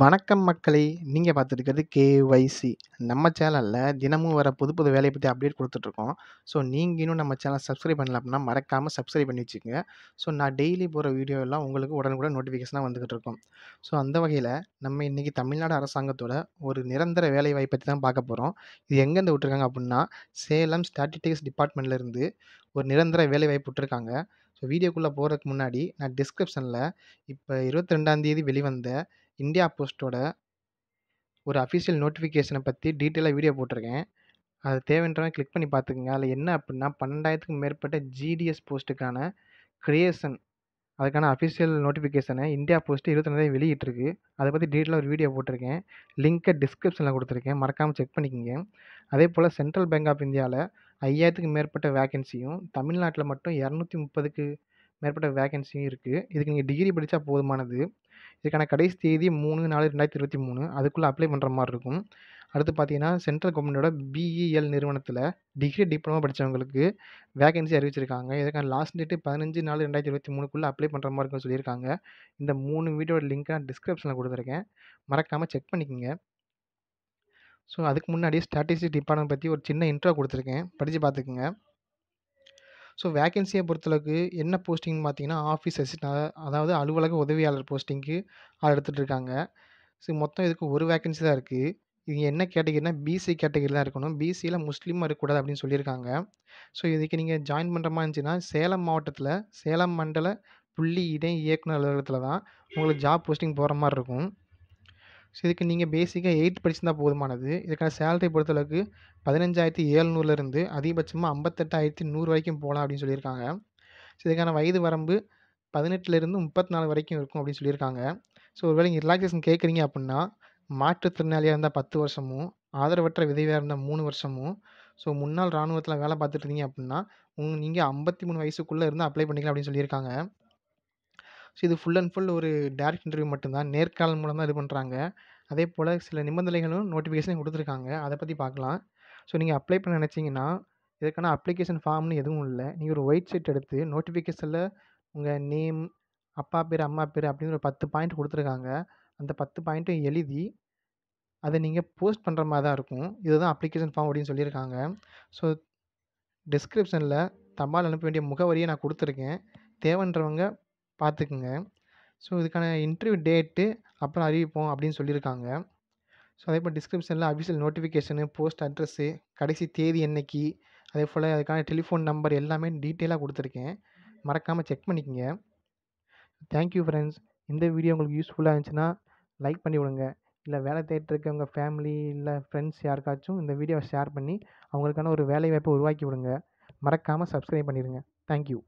வணக்கம் மக்களை நீங்கள் பார்த்துருக்கிறது கேஒய்சி நம்ம சேனலில் தினமும் வர புது புது வேலையை பற்றி அப்டேட் கொடுத்துட்ருக்கோம் ஸோ நீங்கள் இன்னும் நம்ம சேனல் சப்ஸ்கிரைப் பண்ணல அப்படின்னா மறக்காமல் சப்ஸ்கிரைப் பண்ணி வச்சுக்கோங்க ஸோ நான் டெய்லி போகிற வீடியோ எல்லாம் உங்களுக்கு உடனுக்குடன் நோட்டிஃபிகேஷனாக வந்துகிட்டு இருக்கோம் ஸோ அந்த வகையில் நம்ம இன்றைக்கி தமிழ்நாடு அரசாங்கத்தோட ஒரு நிரந்தர வேலை வாய்ப்பை பற்றி தான் பார்க்க போகிறோம் இது எங்கேருந்து விட்டுருக்காங்க அப்படின்னா சேலம் ஸ்டாட்டிஸ்டிக்ஸ் டிபார்ட்மெண்ட்லேருந்து ஒரு நிரந்தர வேலை வாய்ப்பு விட்டுருக்காங்க ஸோ வீடியோக்குள்ளே போகிறதுக்கு முன்னாடி நான் டிஸ்கிரிப்ஷனில் இப்போ இருபத்தி தேதி வெளிவந்த இந்தியா போஸ்ட்டோட ஒரு அஃபிஷியல் நோட்டிஃபிகேஷனை பற்றி டீட்டெயிலாக வீடியோ போட்டிருக்கேன் அது தேவைன்றவங்க கிளிக் பண்ணி பார்த்துக்குங்க அதில் என்ன அப்படின்னா பன்னெண்டாயிரத்துக்கும் மேற்பட்ட ஜிடிஎஸ் போஸ்ட்டுக்கான க்ரியேஷன் அதுக்கான அஃபிஷியல் நோட்டிஃபிகேஷனை இந்தியா போஸ்ட்டு இருபத்தொன்னாந்தேதி வெளியிட்டிருக்கு அதை பற்றி டீட்டெயிலாக ஒரு வீடியோ போட்டிருக்கேன் லிங்க்கை டிஸ்கிரிப்ஷனில் கொடுத்துருக்கேன் மறக்காமல் செக் பண்ணிக்கோங்க அதே போல் சென்ட்ரல் பேங்க் ஆஃப் இந்தியாவில் ஐயாயிரத்துக்கு மேற்பட்ட வேகன்சியும் தமிழ்நாட்டில் மட்டும் இரநூத்தி முப்பதுக்கு மேற்பட்ட வேகன்சியும் இருக்குது இதுக்கு நீங்கள் டிகிரி படித்தா போதுமானது இதுக்கான கடைசி தேதி மூணு நாலு ரெண்டாயிரத்தி இருபத்தி மூணு அதுக்குள்ளே அப்ளை பண்ணுற மாதிரி இருக்கும் அடுத்து பார்த்தீங்கன்னா சென்ட்ரல் கவர்மெண்ட்டோட பிஇஎல் e நிறுவனத்தில் டிகிரி டிப்ளமோ படித்தவங்களுக்கு வேகன்சி அறிவிச்சிருக்காங்க இதுக்கான லாஸ்ட் டேட்டு பதினஞ்சு நாலு ரெண்டாயிரத்தி இருபத்தி மூணுக்குள்ளே அப்ளை பண்ணுற மாதிரி இருக்குன்னு சொல்லியிருக்காங்க இந்த மூணு வீடியோட லிங்க் நான் டிஸ்கிரிப்ஷனில் கொடுத்துருக்கேன் மறக்காமல் செக் பண்ணிக்கோங்க ஸோ அதுக்கு முன்னாடி ஸ்டாட்டிஸ்டிக் டிபார்ட்மெண்ட் பற்றி ஒரு சின்ன இன்ட்ரோ கொடுத்துருக்கேன் படித்து பார்த்துக்குங்க ஸோ வேகன்ஸியை பொறுத்தளவுக்கு என்ன போஸ்டிங்னு பார்த்தீங்கன்னா ஆஃபீஸ் அசிஸ்டன்ட் அதாவது அலுவலக உதவியாளர் போஸ்டிங்க்கு ஆள் எடுத்துகிட்ருக்காங்க ஸோ மொத்தம் இதுக்கு ஒரு வேகன்சி தான் இருக்குது இது என்ன கேட்டகிரினா பிசி கேட்டகிரி தான் இருக்கணும் பிசியில் முஸ்லீமாக இருக்கக்கூடாது அப்படின்னு சொல்லியிருக்காங்க ஸோ இதுக்கு நீங்கள் ஜாயின் பண்ணுற மாதிரி இருந்துச்சுன்னா சேலம் மாவட்டத்தில் சேலம் மண்டல புள்ளி இடை இயக்குநர் அலுவலகத்தில் தான் உங்களுக்கு ஜாப் போஸ்டிங் போகிற மாதிரி இருக்கும் ஸோ இதுக்கு நீங்கள் பேசிக்காக எயிட் படிச்சிருந்தா போதுமானது இதுக்கான சேலரி பொறுத்தளவுக்கு பதினஞ்சாயிரத்தி ஏழ்நூறுலேருந்து அதிகபட்சமாக ஐம்பத்தெட்டாயிரத்தி நூறு வரைக்கும் போகலாம் அப்படின்னு சொல்லியிருக்காங்க ஸோ இதுக்கான வயது வரம்பு பதினெட்டுலேருந்து முப்பத்தி நாலு வரைக்கும் இருக்கும் அப்படின்னு சொல்லியிருக்காங்க ஸோ ஒருவேளை நீங்கள் ரிலாக்ஸேஷன் கேட்குறீங்க அப்படின்னா மாற்றுத்திறனாளியாக இருந்தால் பத்து வருஷமும் ஆதரவற்ற விதவியாக இருந்தால் மூணு வருஷமும் ஸோ முன்னாள் இராணுவத்தில் வேலை பார்த்துட்டு இருந்தீங்க அப்படின்னா உங்கள் நீங்கள் ஐம்பத்தி மூணு வயசுக்குள்ளே இருந்து அப்ளை பண்ணிக்கலாம் அப்படின்னு சொல்லியிருக்காங்க ஸோ இது ஃபுல் அண்ட் ஃபுல் ஒரு டேரக்ட் இன்டர்வியூ மட்டும்தான் நேர்காணல் மூலம் தான் இது பண்ணுறாங்க அதே போல் சில நிபந்தனைகளும் நோட்டிஃபிகேஷனும் கொடுத்துருக்காங்க அதை பற்றி பார்க்கலாம் ஸோ நீங்கள் அப்ளை பண்ண நினச்சிங்கன்னா இதுக்கான அப்ளிகேஷன் ஃபார்ம்னு எதுவும் இல்லை நீங்கள் ஒரு ஒயிட் ஷீட் எடுத்து நோட்டிஃபிகேஷனில் உங்கள் நேம் அப்பா பேர் அம்மா பேர் அப்படின்னு ஒரு பத்து பாயிண்ட் கொடுத்துருக்காங்க அந்த பத்து பாயிண்ட்டும் எழுதி அதை நீங்கள் போஸ்ட் பண்ணுற மாதிரி தான் இருக்கும் இதுதான் அப்ளிகேஷன் ஃபார்ம் அப்படின்னு சொல்லியிருக்காங்க ஸோ டிஸ்கிரிப்ஷனில் தபால் அனுப்ப வேண்டிய முகவரியை நான் கொடுத்துருக்கேன் தேவைன்றவங்க பார்த்துக்குங்க ஸோ இதுக்கான இன்டர்வியூ டேட்டு அப்புறம் அறிவிப்போம் அப்படின்னு சொல்லியிருக்காங்க ஸோ அதே போல் டிஸ்கிரிப்ஷனில் அஃபிஷியல் நோட்டிஃபிகேஷனு போஸ்ட் அட்ரஸ்ஸு கடைசி தேதி என்னைக்கு அதே போல் அதுக்கான டெலிஃபோன் நம்பர் எல்லாமே டீட்டெயிலாக கொடுத்துருக்கேன் மறக்காமல் செக் பண்ணிக்கோங்க தேங்க்யூ ஃப்ரெண்ட்ஸ் இந்த வீடியோ உங்களுக்கு யூஸ்ஃபுல்லாக இருந்துச்சுன்னா லைக் பண்ணி விடுங்க இல்லை வேலை தேட்டருக்கு உங்கள் ஃபேமிலி இல்லை ஃப்ரெண்ட்ஸ் யாருக்காச்சும் இந்த வீடியோவை ஷேர் பண்ணி அவங்களுக்கான ஒரு வேலை வாய்ப்பை உருவாக்கி விடுங்க மறக்காமல் சப்ஸ்கிரைப் பண்ணிடுங்க தேங்க்யூ